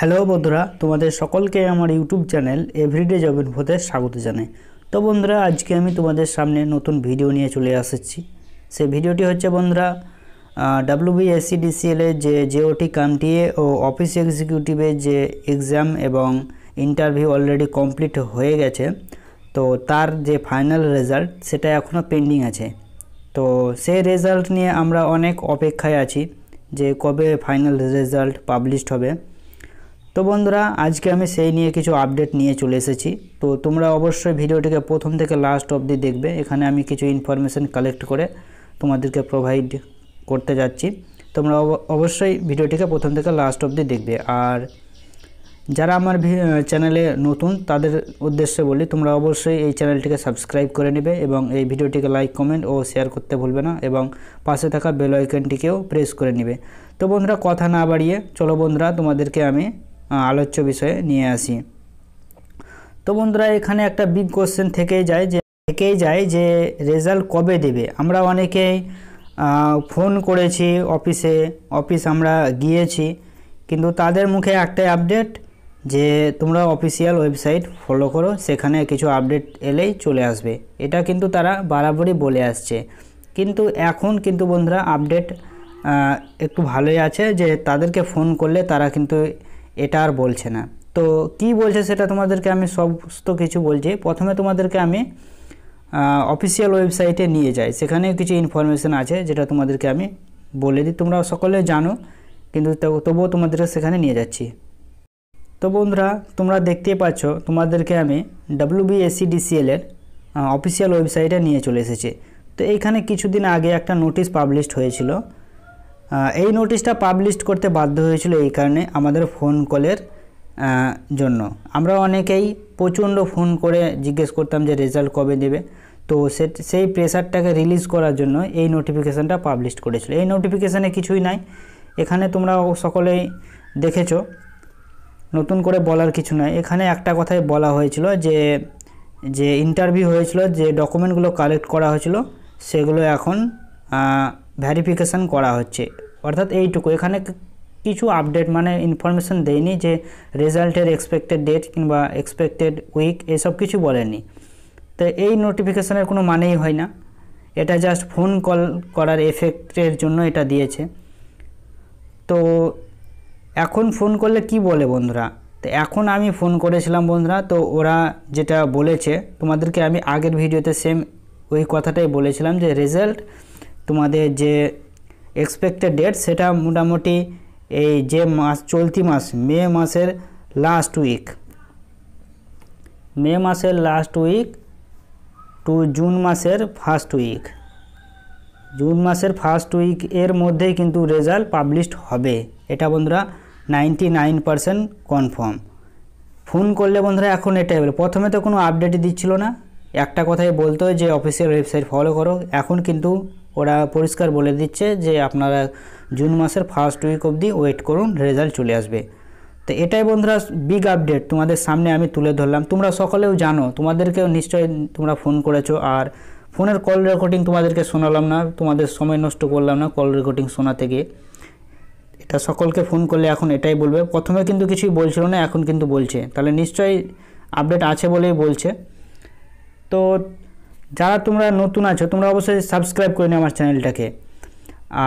Hello বন্ধুরা তোমাদের সকলকে আমার ইউটিউব চ্যানেল এভরিডে জব ইনফোতে স্বাগত জানাই তো বন্ধুরা আজকে আমি তোমাদের সামনে নতুন ভিডিও নিয়ে চলে আসছি সে ভিডিওটি হচ্ছে বন্ধুরা ডাব্লিউবিএসসিডিসিএলের যে জেওটি কামটিএ ও অফিস এক্সিকিউটিভের যে এক্সাম এবং ইন্টারভিউ অলরেডি কমপ্লিট হয়ে গেছে তো তার যে ফাইনাল রেজাল্ট সেটা এখনও পেন্ডিং আছে তো সেই রেজাল্ট নিয়ে আমরা অনেক অপেক্ষায় আছি যে কবে ফাইনাল রেজাল্ট পাবলিশড হবে তো বন্ধুরা আজকে আমি সেই নিয়ে কিছু আপডেট নিয়ে চলে এসেছি তো তোমরা অবশ্যই ভিডিওটিকে প্রথম থেকে লাস্ট অবধি দেখবে এখানে আমি কিছু ইনফরমেশান কালেক্ট করে তোমাদেরকে প্রোভাইড করতে যাচ্ছি তোমরা অবশ্যই ভিডিওটিকে প্রথম থেকে লাস্ট অবধি দেখবে আর যারা আমার চ্যানেলে নতুন তাদের উদ্দেশ্যে বলি তোমরা অবশ্যই এই চ্যানেলটিকে সাবস্ক্রাইব করে নেবে এবং এই ভিডিওটিকে লাইক কমেন্ট ও শেয়ার করতে ভুলবে না এবং পাশে থাকা বেল আইকনটিকেও প্রেস করে নেবে তো বন্ধুরা কথা না বাড়িয়ে চলো বন্ধুরা তোমাদেরকে আমি আলোচ্য বিষয়ে নিয়ে আসি তো বন্ধুরা এখানে একটা বিগ কোশ্চেন থেকেই যায় যে থেকেই যায় যে রেজাল্ট কবে দেবে আমরা অনেকেই ফোন করেছি অফিসে অফিস আমরা গিয়েছি কিন্তু তাদের মুখে একটাই আপডেট যে তোমরা অফিসিয়াল ওয়েবসাইট ফলো করো সেখানে কিছু আপডেট এলেই চলে আসবে এটা কিন্তু তারা বারাবারই বলে আসছে কিন্তু এখন কিন্তু বন্ধুরা আপডেট একটু ভালোই আছে যে তাদেরকে ফোন করলে তারা কিন্তু এটা আর বলছে না তো কি বলছে সেটা তোমাদেরকে আমি সমস্ত কিছু বলছি প্রথমে তোমাদেরকে আমি অফিসিয়াল ওয়েবসাইটে নিয়ে যাই সেখানে কিছু ইনফরমেশান আছে যেটা তোমাদেরকে আমি বলে দিই তোমরা সকলে জানো কিন্তু তবুও তোমাদেরকে সেখানে নিয়ে যাচ্ছি তো বন্ধুরা তোমরা দেখতে পাচ্ছ তোমাদেরকে আমি ডাব্লিউবিএসসিডিসিএলের অফিসিয়াল ওয়েবসাইটে নিয়ে চলে এসেছি তো এইখানে কিছুদিন আগে একটা নোটিশ পাবলিশড হয়েছিল এই নোটিশটা পাবলিশ করতে বাধ্য হয়েছিল এই কারণে আমাদের ফোন কলের জন্য আমরা অনেকেই প্রচণ্ড ফোন করে জিজ্ঞেস করতাম যে রেজাল্ট কবে দেবে তো সেই প্রেশারটাকে রিলিজ করার জন্য এই নোটিফিকেশানটা পাবলিশ করেছিল এই নোটিফিকেশানে কিছুই নাই এখানে তোমরা সকলেই দেখেছো নতুন করে বলার কিছু নাই এখানে একটা কথাই বলা হয়েছিল যে যে ইন্টারভিউ হয়েছিল যে ডকুমেন্টগুলো কালেক্ট করা হয়েছিল সেগুলো এখন ভ্যারিফিকেশান করা হচ্ছে অর্থাৎ এইটুকু এখানে কিছু আপডেট মানে ইনফরমেশন দেয়নি যে রেজাল্টের এক্সপেক্টেড ডেট কিংবা এক্সপেক্টেড উইক এসব কিছু বলেনি তো এই নোটিফিকেশানের কোনো মানেই হয় না এটা জাস্ট ফোন কল করার এফেক্টের জন্য এটা দিয়েছে তো এখন ফোন করলে কি বলে বন্ধুরা তো এখন আমি ফোন করেছিলাম বন্ধুরা তো ওরা যেটা বলেছে তোমাদেরকে আমি আগের ভিডিওতে সেম ওই কথাটাই বলেছিলাম যে রেজাল্ট তোমাদের যে এক্সপেক্টেড ডেট সেটা মোটামুটি এই যে মাস চলতি মাস মে মাসের লাস্ট উইক মে মাসের লাস্ট উইক টু জুন মাসের ফার্স্ট উইক জুন মাসের ফার্স্ট উইক এর মধ্যেই কিন্তু রেজাল্ট পাবলিশড হবে এটা বন্ধুরা ninety nine percent confirm phone করলে বন্ধুরা এখন এটাই বলে প্রথমে তো কোনো আপডেটই দিচ্ছিল না একটা কথাই বলতো যে অফিসিয়াল ওয়েবসাইট ফলো করো এখন কিন্তু ওরা পরিষ্কার বলে দিচ্ছে যে আপনারা জুন মাসের ফার্স্ট উইক অবধি ওয়েট করুন রেজাল্ট চলে আসবে তো এটাই বন্ধুরা বিগ আপডেট তোমাদের সামনে আমি তুলে ধরলাম তোমরা সকলেও জানো তোমাদেরকেও নিশ্চয়ই তোমরা ফোন করেছো আর ফোনের কল রেকর্ডিং তোমাদেরকে শোনালাম না তোমাদের সময় নষ্ট করলাম না কল রেকর্ডিং শোনাতে গিয়ে এটা সকলকে ফোন করলে এখন এটাই বলবে প্রথমে কিন্তু কিছুই বলছিল না এখন কিন্তু বলছে তাহলে নিশ্চয়ই আপডেট আছে বলেই বলছে তো যারা তোমরা নতুন আছো তোমরা অবশ্যই সাবস্ক্রাইব করে নিও আমার চ্যানেলটাকে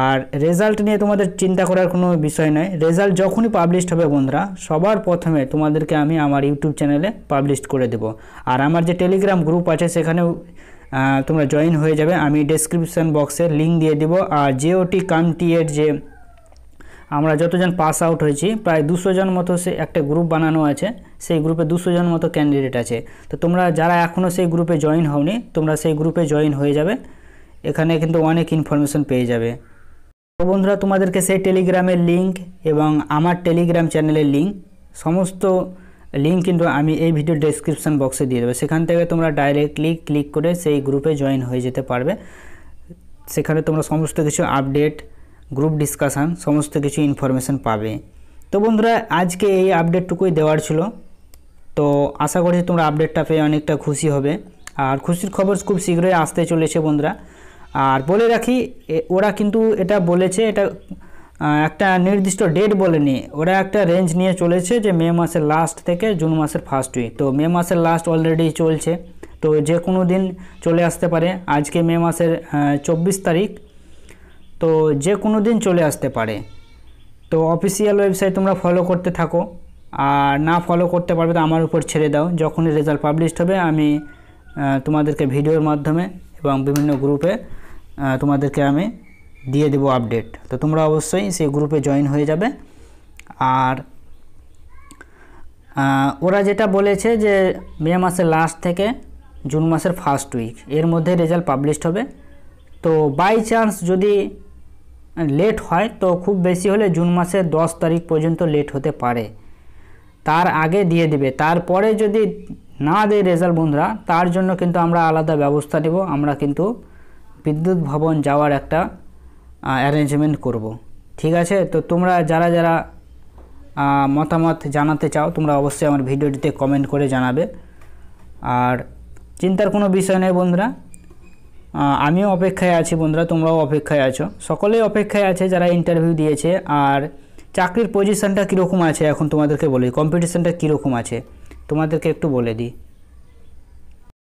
আর রেজাল্ট নিয়ে তোমাদের চিন্তা করার কোনো বিষয় নয় রেজাল্ট যখনই পাবলিশড হবে বন্ধুরা সবার প্রথমে তোমাদেরকে আমি আমার ইউটিউব চ্যানেলে পাবলিশ করে দেব আর আমার যে টেলিগ্রাম গ্রুপ আছে সেখানেও তোমরা জয়েন হয়ে যাবে আমি ডেসক্রিপশান বক্সে লিঙ্ক দিয়ে দেবো আর জিওটি কামটি এর যে আমরা যতজন পাস আউট হয়েছি প্রায় দুশো জন মতো সে একটা গ্রুপ বানানো আছে সেই গ্রুপে দুশো জন মতো ক্যান্ডিডেট আছে তো তোমরা যারা এখনও সেই গ্রুপে জয়েন হওনি তোমরা সেই গ্রুপে জয়েন হয়ে যাবে এখানে কিন্তু অনেক ইনফরমেশন পেয়ে যাবে তো বন্ধুরা তোমাদেরকে সেই টেলিগ্রামের লিঙ্ক এবং আমার টেলিগ্রাম চ্যানেলের লিঙ্ক সমস্ত লিঙ্ক কিন্তু আমি এই ভিডিও ডেসক্রিপশান বক্সে দিয়ে দেবো সেখান থেকে তোমরা ডাইরেক্টলি ক্লিক করে সেই গ্রুপে জয়েন হয়ে যেতে পারবে সেখানে তোমরা সমস্ত কিছু আপডেট গ্রুপ ডিসকাশান সমস্ত কিছু ইনফরমেশান পাবে তো বন্ধুরা আজকে এই আপডেটটুকুই দেওয়ার ছিল তো আশা করছি তোমরা আপডেটটা পেয়ে অনেকটা খুশি হবে আর খুশির খবর খুব শীঘ্রই আসতে চলেছে বন্ধুরা আর বলে রাখি ওরা কিন্তু এটা বলেছে এটা একটা নির্দিষ্ট ডেট বলেনি ওরা একটা রেঞ্জ নিয়ে চলেছে যে মে মাসের লাস্ট থেকে জুন মাসের ফার্স্ট উইক তো মে মাসের লাস্ট অলরেডি চলছে তো যে কোনো দিন চলে আসতে পারে আজকে মে মাসের চব্বিশ তারিখ তো যে কোনো দিন চলে আসতে পারে তো অফিসিয়াল ওয়েবসাইট তোমরা ফলো করতে থাকো আর না ফলো করতে পারবে তো আমার উপর ছেড়ে দাও যখনই রেজাল্ট পাবলিশড হবে আমি তোমাদেরকে ভিডিওর মাধ্যমে এবং বিভিন্ন গ্রুপে তোমাদেরকে আমি দিয়ে দেব আপডেট তো তোমরা অবশ্যই সেই গ্রুপে জয়েন হয়ে যাবে আর ওরা যেটা বলেছে যে মে মাসের লাস্ট থেকে জুন মাসের ফার্স্ট উইক এর মধ্যে রেজাল্ট পাবলিশড হবে তো বাই চান্স যদি লেট হয় তো খুব বেশি হলে জুন মাসের দশ তারিখ পর্যন্ত লেট হতে পারে তার আগে দিয়ে দিবে তারপরে যদি না দেয় রেজাল্ট বন্ধুরা তার জন্য কিন্তু আমরা আলাদা ব্যবস্থা নেব আমরা কিন্তু বিদ্যুৎ ভবন যাওয়ার একটা অ্যারেঞ্জমেন্ট করব। ঠিক আছে তো তোমরা যারা যারা মতামত জানাতে চাও তোমরা অবশ্যই আমার ভিডিওটিতে কমেন্ট করে জানাবে আর চিন্তার কোনো বিষয় নেই বন্ধুরা আমিও অপেক্ষায় আছি বন্ধুরা তোমরাও অপেক্ষায় আছো সকলেই অপেক্ষায় আছে যারা ইন্টারভিউ দিয়েছে আর চাকরির পজিশানটা কীরকম আছে এখন তোমাদেরকে বলি কম্পিটিশানটা কীরকম আছে তোমাদেরকে একটু বলে দিই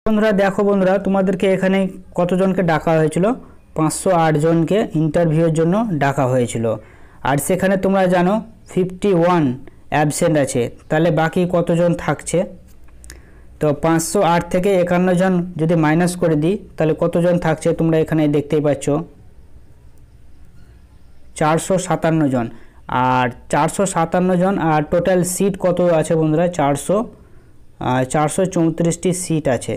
বন্ধুরা দেখো বন্ধুরা তোমাদেরকে এখানে কতজনকে ডাকা হয়েছিল পাঁচশো আটজনকে ইন্টারভিউর জন্য ডাকা হয়েছিল আর সেখানে তোমরা জানো ফিফটি ওয়ান অ্যাবসেন্ট আছে তাহলে বাকি কতজন থাকছে তো পাঁচশো আট থেকে একান্ন জন যদি মাইনাস করে দিই তাহলে কতজন থাকছে তোমরা এখানে দেখতেই পাচ্ছ চারশো সাতান্ন জন আর চারশো সাতান্ন জন আর টোটাল সিট কত আছে বন্ধুরা চারশো চারশো চৌত্রিশটি সিট আছে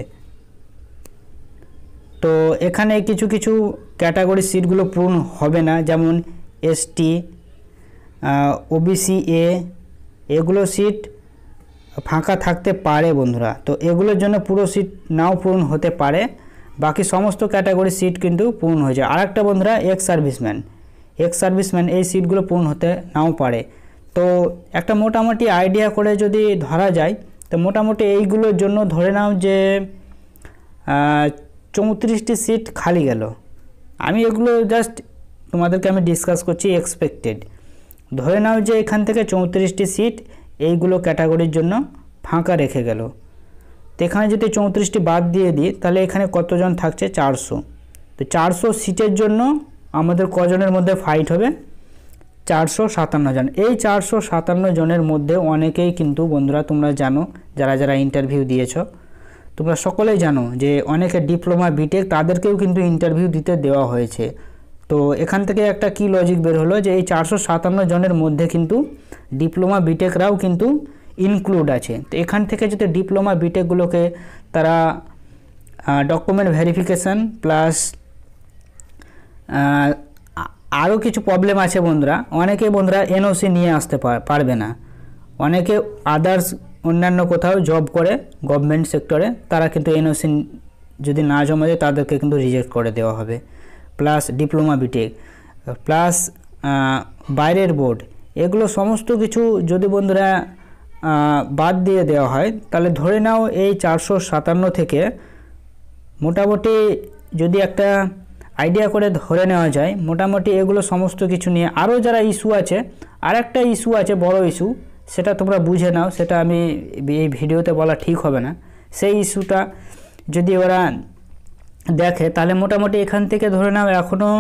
তো এখানে কিছু কিছু ক্যাটাগরি সিটগুলো পূরণ হবে না যেমন এসটি ওবিসি এ এগুলো সিট ফাঁকা থাকতে পারে বন্ধুরা তো এগুলোর জন্য পুরো সিট নাও পূরণ হতে পারে বাকি সমস্ত ক্যাটাগরি সিট কিন্তু পূরণ হয়ে যায় আর একটা বন্ধুরা এক্স সার্ভিসম্যান এক্স সার্ভিসম্যান এই সিটগুলো পূর্ণ হতে নাও পারে তো একটা মোটামুটি আইডিয়া করে যদি ধরা যায় তো মোটামুটি এইগুলোর জন্য ধরে নাও যে চৌত্রিশটি সিট খালি গেল আমি এগুলো জাস্ট তোমাদেরকে আমি ডিসকাস করছি এক্সপেক্টেড ধরে নাও যে এখান থেকে চৌত্রিশটি সিট এইগুলো ক্যাটাগরির জন্য ফাঁকা রেখে গেল তো এখানে যদি চৌত্রিশটি বাদ দিয়ে দিই তাহলে এখানে কতজন থাকছে চারশো তো চারশো সিটের জন্য আমাদের কজনের মধ্যে ফাইট হবে চারশো সাতান্ন জন এই চারশো সাতান্ন জনের মধ্যে অনেকেই কিন্তু বন্ধুরা তোমরা জানো যারা যারা ইন্টারভিউ দিয়েছ তোমরা সকলেই জানো যে অনেকে ডিপ্লোমা বিটেক তাদেরকেও কিন্তু ইন্টারভিউ দিতে দেওয়া হয়েছে তো এখান থেকে একটা কি লজিক বের হলো যে এই চারশো সাতান্ন জনের মধ্যে কিন্তু ডিপ্লোমা বিটেকরাও কিন্তু ইনক্লুড আছে তো এখান থেকে যদি ডিপ্লোমা বিটেকগুলোকে তারা ডকুমেন্ট ভেরিফিকেশান প্লাস আরও কিছু প্রবলেম আছে বন্ধুরা অনেকে বন্ধুরা এনওসি নিয়ে আসতে পারবে না অনেকে আদার্স অন্যান্য কোথাও জব করে গভর্নমেন্ট সেক্টরে তারা কিন্তু এনওসি যদি না জমা দেয় তাদেরকে কিন্তু রিজেক্ট করে দেওয়া হবে প্লাস ডিপ্লোমা বিটেক প্লাস বাইরের বোর্ড এগুলো সমস্ত কিছু যদি বন্ধুরা বাদ দিয়ে দেওয়া হয় তাহলে ধরে নাও এই চারশো সাতান্ন থেকে মোটামুটি যদি একটা আইডিয়া করে ধরে নেওয়া যায় মোটামুটি এগুলো সমস্ত কিছু নিয়ে আরও যারা ইস্যু আছে আর একটা ইস্যু আছে বড় ইস্যু সেটা তোমরা বুঝে নাও সেটা আমি এই ভিডিওতে বলা ঠিক হবে না সেই ইস্যুটা যদি ওরা দেখে তাহলে মোটামুটি এখান থেকে ধরে নাও এখনও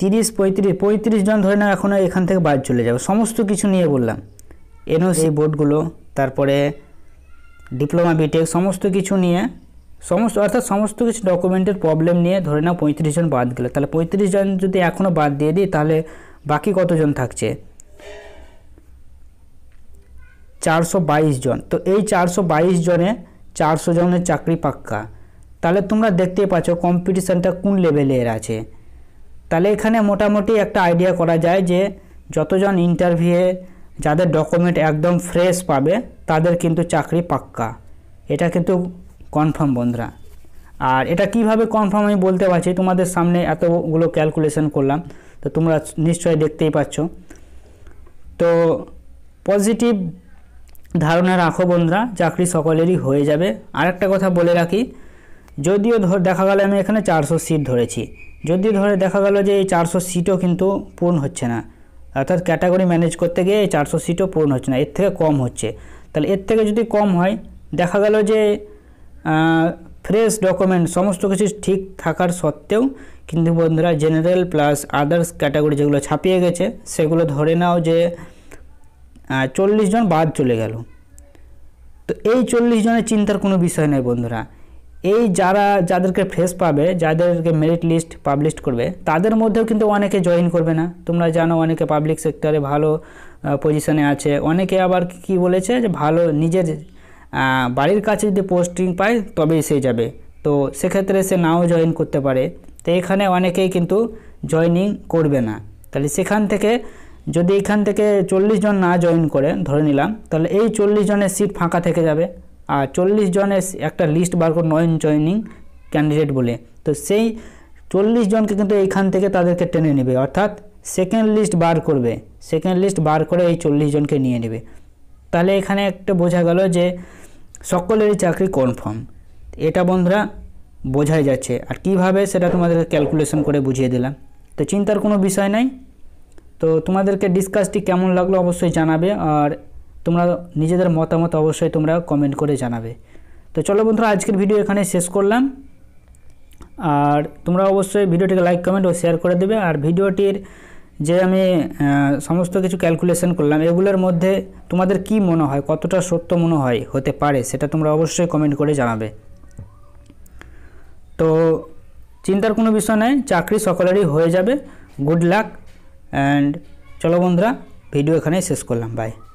তিরিশ পঁয়ত্রিশ পঁয়ত্রিশ জন ধরে নাও এখনও এখান থেকে বাদ চলে যাবে সমস্ত কিছু নিয়ে বললাম এনওসি বোর্ডগুলো তারপরে ডিপ্লোমা বিটেক সমস্ত কিছু নিয়ে সমস্ত অর্থাৎ সমস্ত কিছু ডকুমেন্টের প্রবলেম নিয়ে ধরে নাও পঁয়ত্রিশ জন বাদ গেলে তাহলে পঁয়ত্রিশ জন যদি এখনও বাদ দিয়ে দিই তাহলে বাকি কতজন থাকছে চারশো জন তো এই চারশো জনে চারশো জনের চাকরি পাক্কা তাহলে তোমরা দেখতে পাচ্ছ কম্পিটিশানটা কোন লেভেলের আছে তাহলে এখানে মোটামুটি একটা আইডিয়া করা যায় যে যতজন ইন্টারভিউয়ে যাদের ডকুমেন্ট একদম ফ্রেশ পাবে তাদের কিন্তু চাকরি পাক্কা এটা কিন্তু কনফার্ম বন্ধুরা আর এটা কিভাবে কনফার্ম আমি বলতে পারছি তোমাদের সামনে এতগুলো ক্যালকুলেশন করলাম তো তোমরা নিশ্চয়ই দেখতেই পাচ্ছ তো পজিটিভ ধারণা রাখো বন্ধুরা চাকরি সকলেরই হয়ে যাবে আর একটা কথা বলে রাখি যদিও দেখা গেল আমি এখানে চারশো সিট ধরেছি যদি ধরে দেখা গেল যে এই চারশো সিটও কিন্তু পূর্ণ হচ্ছে না অর্থাৎ ক্যাটাগরি ম্যানেজ করতে গিয়ে এই চারশো সিটও পূর্ণ হচ্ছে না এর থেকে কম হচ্ছে তাহলে এর থেকে যদি কম হয় দেখা গেল যে ফ্রেশ ডকুমেন্ট সমস্ত কিছু ঠিক থাকার সত্ত্বেও কিন্তু বন্ধুরা জেনারেল প্লাস আদার্স ক্যাটাগরি যেগুলো ছাপিয়ে গেছে সেগুলো ধরে নাও যে চল্লিশ জন বাদ চলে গেল তো এই চল্লিশ জনের চিন্তার কোনো বিষয় নেই বন্ধুরা এই যারা যাদেরকে ফ্রেস পাবে যাদেরকে মেরিট লিস্ট পাবলিশ করবে তাদের মধ্যেও কিন্তু অনেকে জয়েন করবে না তোমরা জানো অনেকে পাবলিক সেক্টরে ভালো পজিশনে আছে অনেকে আবার কি বলেছে যে ভালো নিজের বাড়ির কাছে যদি পোস্টিং পায় তবেই সে যাবে তো সেক্ষেত্রে সে নাও জয়েন করতে পারে তো এখানে অনেকেই কিন্তু জয়েনিং করবে না তাহলে সেখান থেকে যদি এখান থেকে চল্লিশ জন না জয়েন করে ধরে নিলাম তাহলে এই চল্লিশ জনের সিট ফাঁকা থেকে যাবে আর চল্লিশ জনের একটা লিস্ট বার করে নয়ন জয়নিং ক্যান্ডিডেট বলে তো সেই চল্লিশ জনকে কিন্তু এইখান থেকে তাদেরকে টেনে নেবে অর্থাৎ সেকেন্ড লিস্ট বার করবে সেকেন্ড লিস্ট বার করে এই চল্লিশ জনকে নিয়ে নেবে তাহলে এখানে একটা বোঝা গেল যে সকলেরই চাকরি কনফার্ম এটা বন্ধুরা বোঝাই যাচ্ছে আর কিভাবে সেটা তোমাদেরকে ক্যালকুলেশন করে বুঝিয়ে দিলাম তো চিন্তার কোনো বিষয় নাই তো তোমাদেরকে ডিসকাসটি কেমন লাগলো অবশ্যই জানাবে আর তোমরা নিজেদের মতামত অবশ্যই তোমরা কমেন্ট করে জানাবে তো চলো বন্ধুরা আজকের ভিডিও এখানে শেষ করলাম আর তোমরা অবশ্যই ভিডিওটিকে লাইক কমেন্ট ও শেয়ার করে দেবে আর ভিডিওটির যে আমি সমস্ত কিছু ক্যালকুলেশন করলাম এগুলোর মধ্যে তোমাদের কি মনে হয় কতটা সত্য মনে হয় হতে পারে সেটা তোমরা অবশ্যই কমেন্ট করে জানাবে তো চিন্তার কোনো বিষয় নেই চাকরি সকলেরই হয়ে যাবে গুড লাক অ্যান্ড চলো বন্ধুরা ভিডিও এখানেই শেষ করলাম বাই